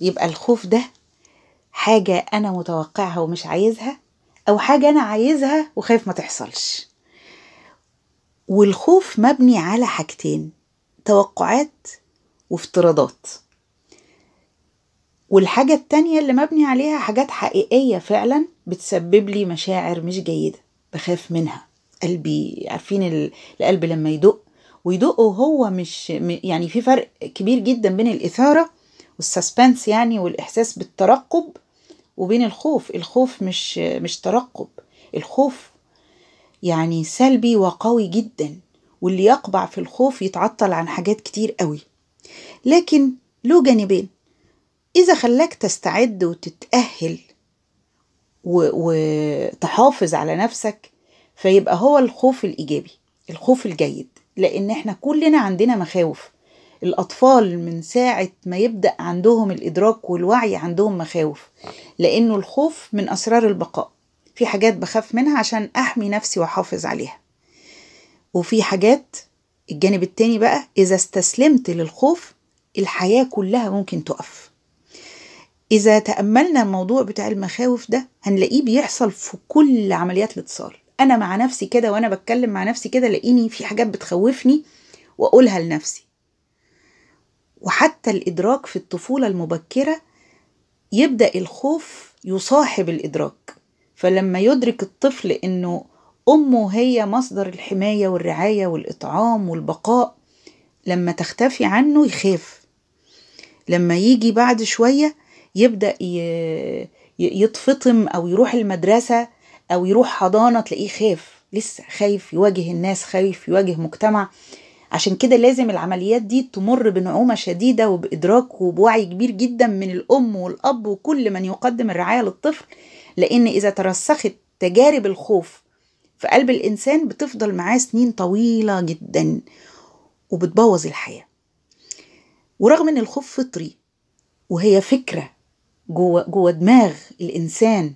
يبقى الخوف ده حاجة أنا متوقعها ومش عايزها أو حاجة أنا عايزها وخايف ما تحصلش والخوف مبني على حاجتين توقعات وافتراضات والحاجة التانية اللي مبني عليها حاجات حقيقية فعلا بتسبب لي مشاعر مش جيدة بخاف منها قلبي عارفين القلب لما يدق ويدق وهو مش يعني في فرق كبير جدا بين الإثارة والسسبنس يعني والإحساس بالترقب وبين الخوف الخوف مش مش ترقب الخوف يعني سلبي وقوي جدا واللي يقبع في الخوف يتعطل عن حاجات كتير قوي لكن له جانبين إذا خلاك تستعد وتتأهل وتحافظ على نفسك فيبقى هو الخوف الإيجابي الخوف الجيد لأن احنا كلنا عندنا مخاوف الأطفال من ساعة ما يبدأ عندهم الإدراك والوعي عندهم مخاوف لأنه الخوف من أسرار البقاء في حاجات بخاف منها عشان أحمي نفسي وأحافظ عليها وفي حاجات الجانب التاني بقى إذا استسلمت للخوف الحياة كلها ممكن تقف إذا تأملنا الموضوع بتاع المخاوف ده هنلاقيه بيحصل في كل عمليات الاتصال أنا مع نفسي كده وأنا بتكلم مع نفسي كده لقيني في حاجات بتخوفني وأقولها لنفسي وحتى الإدراك في الطفولة المبكرة يبدأ الخوف يصاحب الإدراك فلما يدرك الطفل إنه أمه هي مصدر الحماية والرعاية والإطعام والبقاء لما تختفي عنه يخاف لما يجي بعد شوية يبدأ يتفطم أو يروح المدرسة أو يروح حضانة تلاقيه خاف لسه خايف يواجه الناس خايف يواجه مجتمع عشان كده لازم العمليات دي تمر بنعومة شديدة وبإدراك وبوعي كبير جدا من الأم والأب وكل من يقدم الرعاية للطفل لأن إذا ترسخت تجارب الخوف في قلب الإنسان بتفضل معاه سنين طويلة جدا وبتبوظ الحياة ورغم إن الخوف فطري وهي فكرة جوه جوه دماغ الإنسان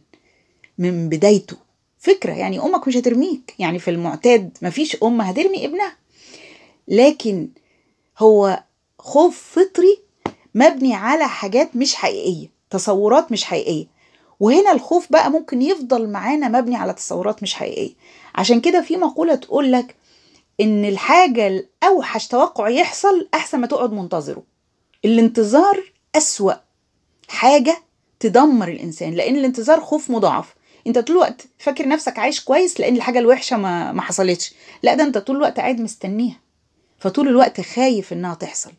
من بدايته فكرة يعني أمك مش هترميك يعني في المعتاد مفيش أم هترمي ابنها لكن هو خوف فطري مبني على حاجات مش حقيقيه تصورات مش حقيقيه وهنا الخوف بقى ممكن يفضل معانا مبني على تصورات مش حقيقيه عشان كده في مقوله تقول لك ان الحاجه الاوحش توقع يحصل احسن ما تقعد منتظره الانتظار اسوا حاجه تدمر الانسان لان الانتظار خوف مضاعف انت طول الوقت فاكر نفسك عايش كويس لان الحاجه الوحشه ما ما حصلتش لا ده انت طول الوقت قاعد مستنيها فطول الوقت خايف انها تحصل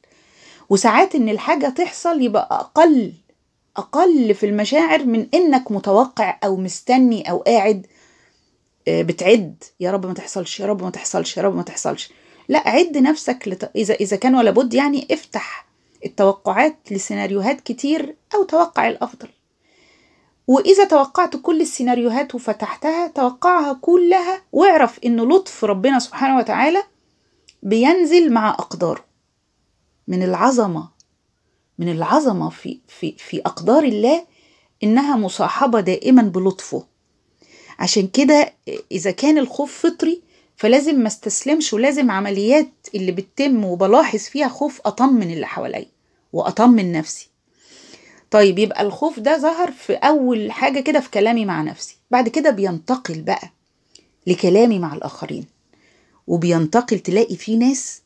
وساعات ان الحاجه تحصل يبقى اقل اقل في المشاعر من انك متوقع او مستني او قاعد آه، بتعد يا رب ما تحصلش يا رب ما تحصلش يا رب ما تحصلش لا عد نفسك لت... اذا اذا كان ولا بد يعني افتح التوقعات لسيناريوهات كتير او توقع الافضل واذا توقعت كل السيناريوهات وفتحتها توقعها كلها واعرف ان لطف ربنا سبحانه وتعالى بينزل مع أقداره من العظمة من العظمة في, في, في أقدار الله إنها مصاحبة دائما بلطفه عشان كده إذا كان الخوف فطري فلازم ما استسلمش ولازم عمليات اللي بتتم وبلاحظ فيها خوف أطمن اللي حواليا وأطمن نفسي طيب يبقى الخوف ده ظهر في أول حاجة كده في كلامي مع نفسي بعد كده بينتقل بقى لكلامي مع الآخرين وبينتقل تلاقي فيه ناس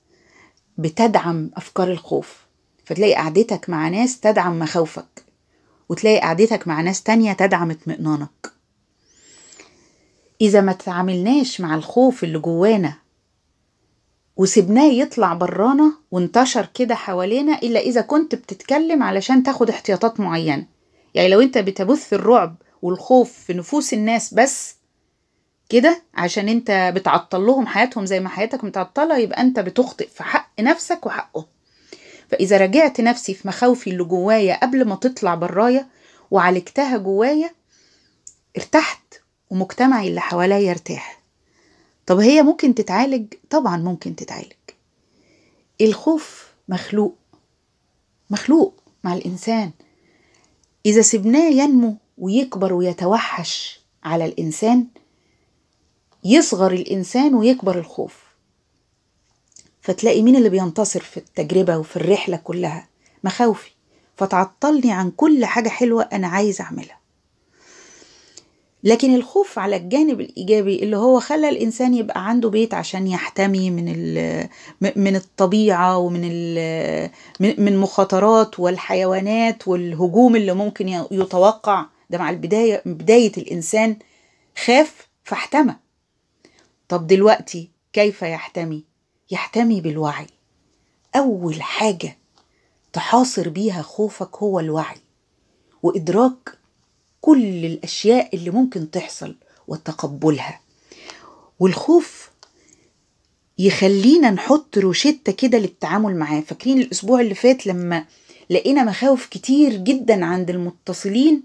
بتدعم أفكار الخوف فتلاقي قعدتك مع ناس تدعم مخاوفك وتلاقي قعدتك مع ناس تانية تدعم اطمئنانك إذا ما تعاملناش مع الخوف اللي جوانا وسبناه يطلع برانا وانتشر كده حوالينا إلا إذا كنت بتتكلم علشان تاخد احتياطات معينة يعني لو أنت بتبث الرعب والخوف في نفوس الناس بس كده عشان انت بتعطل لهم حياتهم زي ما حياتك متعطلة يبقى انت بتخطئ في حق نفسك وحقهم فإذا راجعت نفسي في مخاوفي اللي جوايا قبل ما تطلع برايا وعالجتها جوايا ارتحت ومجتمعي اللي حواليا ارتاح طب هي ممكن تتعالج طبعا ممكن تتعالج الخوف مخلوق مخلوق مع الإنسان إذا سبناه ينمو ويكبر ويتوحش على الإنسان يصغر الإنسان ويكبر الخوف فتلاقي مين اللي بينتصر في التجربة وفي الرحلة كلها مخاوفي فتعطلني عن كل حاجة حلوة أنا عايز أعملها لكن الخوف على الجانب الايجابي اللي هو خلى الانسان يبقى عنده بيت عشان يحتمي من من الطبيعه ومن من مخاطرات والحيوانات والهجوم اللي ممكن يتوقع ده مع البدايه بدايه الانسان خاف فاحتمى طب دلوقتي كيف يحتمي يحتمي بالوعي اول حاجه تحاصر بيها خوفك هو الوعي وادراك كل الاشياء اللي ممكن تحصل وتقبلها والخوف يخلينا نحط روشته كده للتعامل معاه فاكرين الاسبوع اللي فات لما لقينا مخاوف كتير جدا عند المتصلين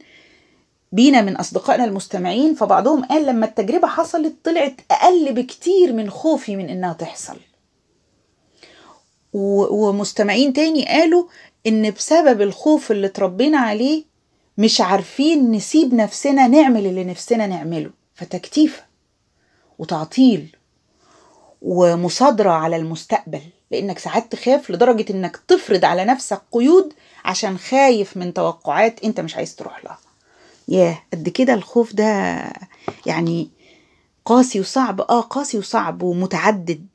بينا من أصدقائنا المستمعين فبعضهم قال لما التجربة حصلت طلعت أقل بكتير من خوفي من إنها تحصل ومستمعين تاني قالوا إن بسبب الخوف اللي اتربينا عليه مش عارفين نسيب نفسنا نعمل اللي نفسنا نعمله فتكتيفة وتعطيل ومصادرة على المستقبل لأنك ساعات تخاف لدرجة إنك تفرض على نفسك قيود عشان خايف من توقعات أنت مش عايز تروح لها ياه قد كده الخوف ده يعني قاسي وصعب اه قاسي وصعب ومتعدد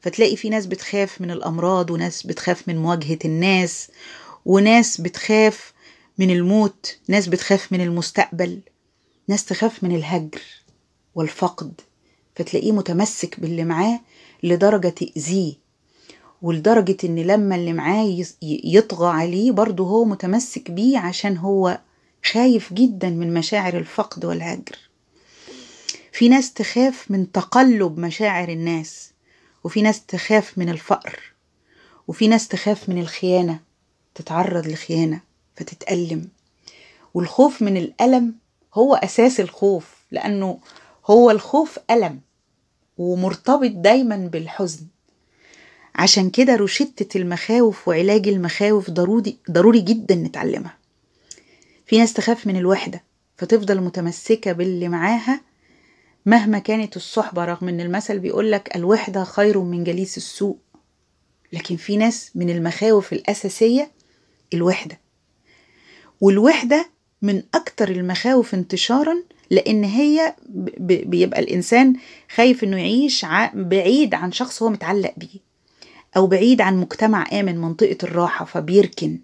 فتلاقي في ناس بتخاف من الامراض وناس بتخاف من مواجهه الناس وناس بتخاف من الموت ناس بتخاف من المستقبل ناس تخاف من الهجر والفقد فتلاقيه متمسك باللي معاه لدرجه تاذيه ولدرجه ان لما اللي معاه يطغى عليه برضه هو متمسك بيه عشان هو خايف جدا من مشاعر الفقد والهجر في ناس تخاف من تقلب مشاعر الناس وفي ناس تخاف من الفقر وفي ناس تخاف من الخيانة تتعرض لخيانة فتتألم والخوف من الألم هو أساس الخوف لأنه هو الخوف ألم ومرتبط دايما بالحزن عشان كده روشتة المخاوف وعلاج المخاوف ضروري, ضروري جدا نتعلمها في ناس تخاف من الوحدة فتفضل متمسكة باللي معاها مهما كانت الصحبة رغم ان المثل بيقولك الوحدة خير من جليس السوء لكن في ناس من المخاوف الأساسية الوحدة والوحدة من أكتر المخاوف انتشارا لأن هي بيبقى الإنسان خايف إنه يعيش بعيد عن شخص هو متعلق بيه أو بعيد عن مجتمع آمن منطقة الراحة فبيركن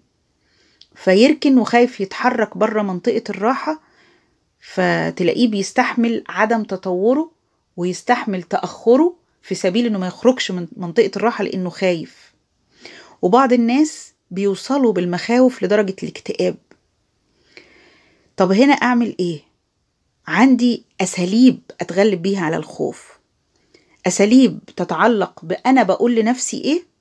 فيركن وخايف يتحرك بره منطقة الراحة فتلاقيه بيستحمل عدم تطوره ويستحمل تأخره في سبيل انه ما يخرجش من منطقة الراحة لانه خايف وبعض الناس بيوصلوا بالمخاوف لدرجة الاكتئاب طب هنا اعمل ايه؟ عندي اساليب اتغلب بيها على الخوف اساليب تتعلق بانا بقول لنفسي ايه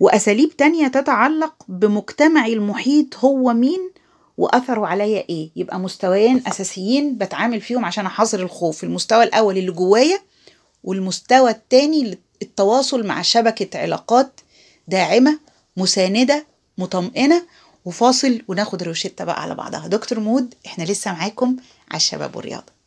وأساليب تانية تتعلق بمجتمعي المحيط هو مين وأثره عليا إيه يبقى مستويين أساسيين بتعامل فيهم عشان أحظر الخوف المستوى الأول اللي جوايا والمستوى التاني التواصل مع شبكة علاقات داعمة مساندة مطمئنة وفاصل وناخد روشتة بقى على بعضها دكتور مود احنا لسه معاكم على الشباب والرياضة